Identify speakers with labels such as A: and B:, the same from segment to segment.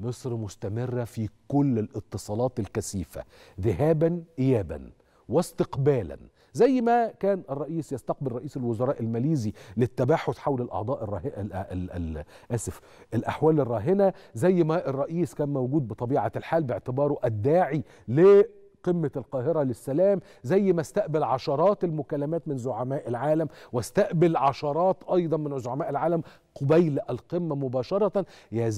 A: مصر مستمرة في كل الاتصالات الكثيفة ذهابا إيابا واستقبالا زي ما كان الرئيس يستقبل رئيس الوزراء الماليزي للتباحث حول الاعضاء الراهنه ال ال ال اسف الاحوال الراهنه زي ما الرئيس كان موجود بطبيعه الحال باعتباره الداعي ل قمة القاهرة للسلام زي ما استقبل عشرات المكالمات من زعماء العالم واستقبل عشرات أيضا من زعماء العالم قبيل القمة مباشرة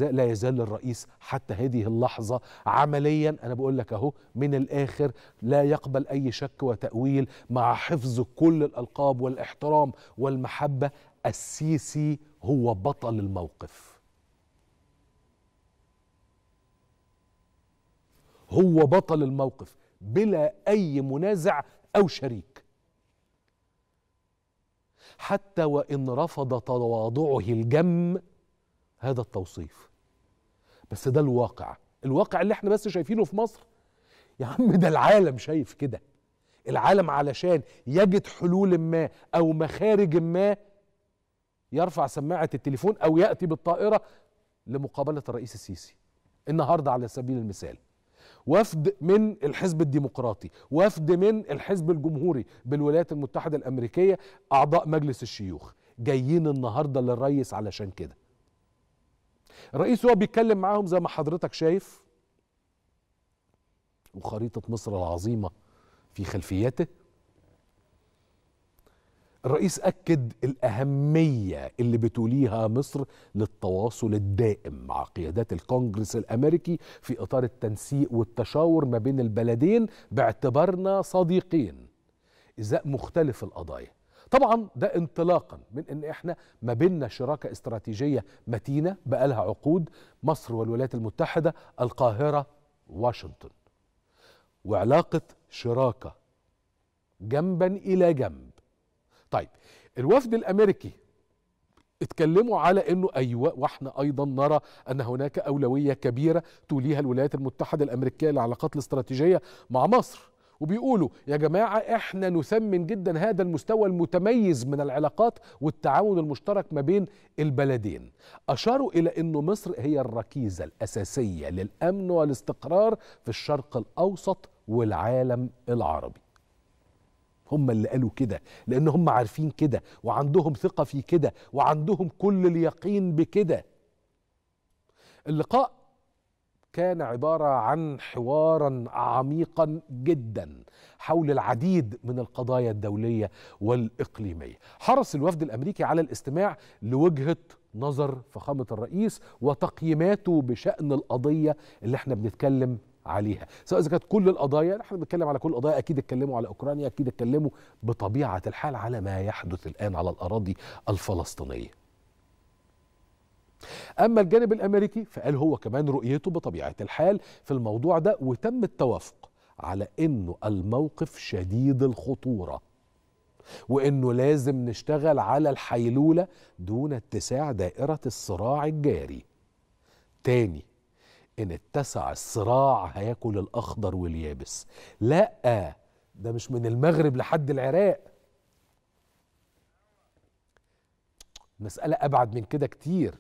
A: لا يزال الرئيس حتى هذه اللحظة عمليا أنا بقول لك أهو من الآخر لا يقبل أي شك وتأويل مع حفظ كل الألقاب والاحترام والمحبة السيسي هو بطل الموقف هو بطل الموقف بلا اي منازع او شريك حتى وان رفض تواضعه الجم هذا التوصيف بس ده الواقع الواقع اللي احنا بس شايفينه في مصر يا عم ده العالم شايف كده العالم علشان يجد حلول ما او مخارج ما يرفع سماعه التليفون او ياتي بالطائره لمقابله الرئيس السيسي النهارده على سبيل المثال وفد من الحزب الديمقراطي وفد من الحزب الجمهوري بالولايات المتحدة الأمريكية أعضاء مجلس الشيوخ جايين النهاردة للرئيس علشان كده الرئيس هو بيتكلم معاهم زي ما حضرتك شايف وخريطة مصر العظيمة في خلفيته الرئيس أكد الأهمية اللي بتوليها مصر للتواصل الدائم مع قيادات الكونجرس الأمريكي في إطار التنسيق والتشاور ما بين البلدين باعتبارنا صديقين إزاء مختلف القضايا طبعا ده انطلاقا من ان احنا ما بيننا شراكه استراتيجيه متينه بقالها عقود مصر والولايات المتحده القاهره واشنطن وعلاقه شراكه جنبا الى جنب طيب الوفد الامريكي اتكلموا على انه ايوه واحنا ايضا نرى ان هناك اولويه كبيره توليها الولايات المتحده الامريكيه للعلاقات الاستراتيجيه مع مصر وبيقولوا يا جماعه احنا نثمن جدا هذا المستوى المتميز من العلاقات والتعاون المشترك ما بين البلدين اشاروا الى انه مصر هي الركيزه الاساسيه للامن والاستقرار في الشرق الاوسط والعالم العربي هم اللي قالوا كده لان هم عارفين كده وعندهم ثقه في كده وعندهم كل اليقين بكده اللقاء كان عباره عن حوارا عميقا جدا حول العديد من القضايا الدوليه والاقليميه حرص الوفد الامريكي على الاستماع لوجهه نظر فخامه الرئيس وتقييماته بشان القضيه اللي احنا بنتكلم عليها سواء اذا كانت كل القضايا احنا بنتكلم على كل القضايا اكيد اتكلموا على اوكرانيا اكيد اتكلموا بطبيعه الحال على ما يحدث الان على الاراضي الفلسطينيه اما الجانب الامريكي فقال هو كمان رؤيته بطبيعه الحال في الموضوع ده وتم التوافق على انه الموقف شديد الخطوره وانه لازم نشتغل على الحيلوله دون اتساع دائره الصراع الجاري تاني ان اتسع الصراع هياكل الاخضر واليابس لا ده مش من المغرب لحد العراق مسألة أبعد من كده كتير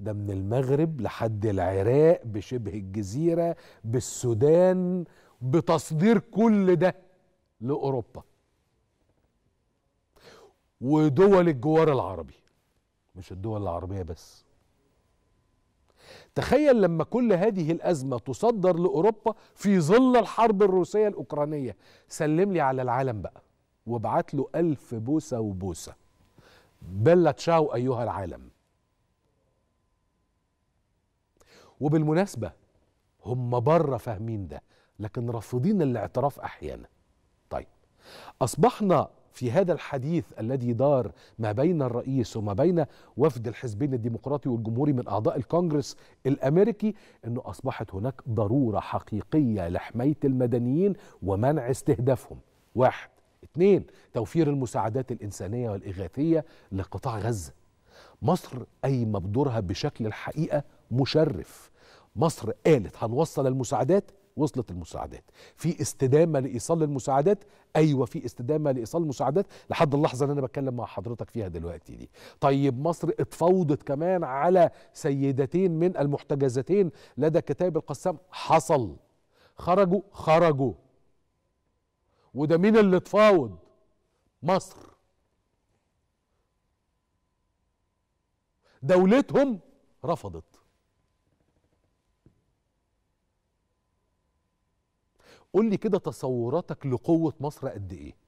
A: ده من المغرب لحد العراق بشبه الجزيرة بالسودان بتصدير كل ده لأوروبا ودول الجوار العربي مش الدول العربية بس تخيل لما كل هذه الأزمة تصدر لأوروبا في ظل الحرب الروسية الأوكرانية سلم لي على العالم بقى وابعت له ألف بوسة وبوسة بلا تشاو أيها العالم وبالمناسبة هم بره فاهمين ده لكن رافضين الاعتراف أحيانا طيب أصبحنا في هذا الحديث الذي دار ما بين الرئيس وما بين وفد الحزبين الديمقراطي والجمهوري من أعضاء الكونجرس الأمريكي أنه أصبحت هناك ضرورة حقيقية لحماية المدنيين ومنع استهدافهم واحد اثنين توفير المساعدات الإنسانية والإغاثية لقطاع غزة مصر قايمة بدورها بشكل الحقيقة مشرف مصر قالت هنوصل المساعدات وصلت المساعدات في استدامه لايصال المساعدات ايوه في استدامه لايصال المساعدات لحد اللحظه اللي انا بتكلم مع حضرتك فيها دلوقتي دي طيب مصر اتفاوضت كمان على سيدتين من المحتجزتين لدى كتاب القسام حصل خرجوا خرجوا وده مين اللي اتفاوض مصر دولتهم رفضت قول لي كده تصوراتك لقوه مصر قد ايه